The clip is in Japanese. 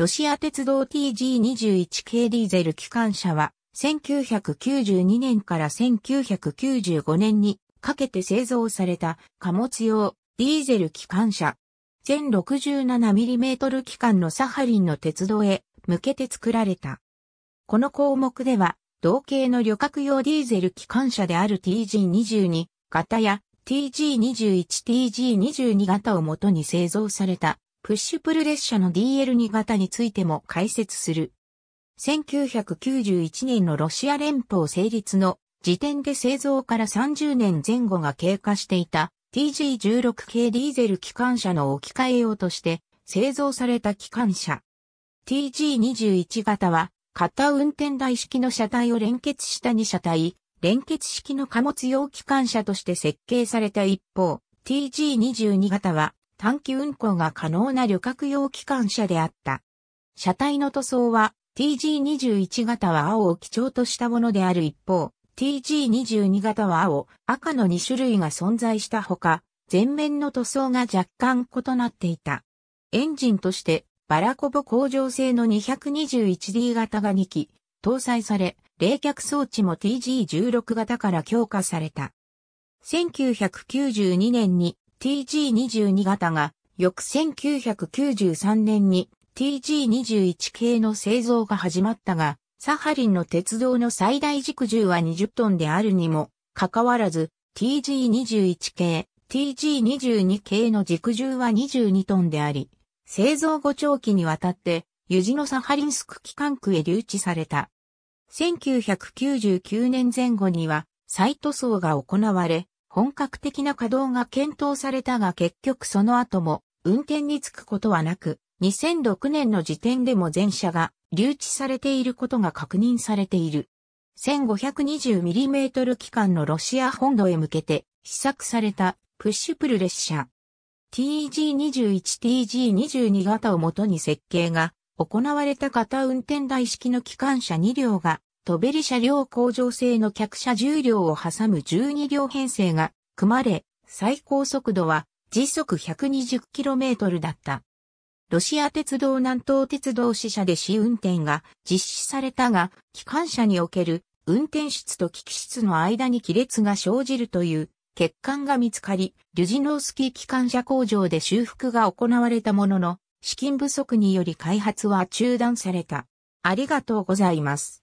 ロシア鉄道 TG21 系ディーゼル機関車は、1992年から1995年にかけて製造された貨物用ディーゼル機関車。全 67mm 機関のサハリンの鉄道へ向けて作られた。この項目では、同型の旅客用ディーゼル機関車である TG22 型や TG21、TG22 型をもとに製造されたプッシュプル列車の DL2 型についても解説する。1991年のロシア連邦成立の時点で製造から30年前後が経過していた TG16 系ディーゼル機関車の置き換え用として製造された機関車。TG21 型は片運転台式の車体を連結した2車体、連結式の貨物用機関車として設計された一方、TG22 型は短期運行が可能な旅客用機関車であった。車体の塗装は TG21 型は青を基調としたものである一方、TG22 型は青、赤の2種類が存在したほか、前面の塗装が若干異なっていた。エンジンとして、バラコボ工場製の 221D 型が2機、搭載され、冷却装置も TG16 型から強化された。1992年に TG22 型が翌1993年に TG21 系の製造が始まったが、サハリンの鉄道の最大軸重は20トンであるにもかかわらず TG21 系、TG22 系の軸重は22トンであり、製造後長期にわたってユジノサハリンスク機関区へ留置された。1999年前後には再塗装が行われ、本格的な稼働が検討されたが結局その後も運転に就くことはなく、2006年の時点でも全車が留置されていることが確認されている。1520mm 機関のロシア本土へ向けて試作されたプッシュプル列車。TG21、TG22 型をもとに設計が行われた型運転台式の機関車2両がトベリ車両工場製の客車10両を挟む12両編成が組まれ、最高速度は時速 120km だった。ロシア鉄道南東鉄道支社で試運転が実施されたが、機関車における運転室と機器室の間に亀裂が生じるという欠陥が見つかり、リュジノースキー機関車工場で修復が行われたものの、資金不足により開発は中断された。ありがとうございます。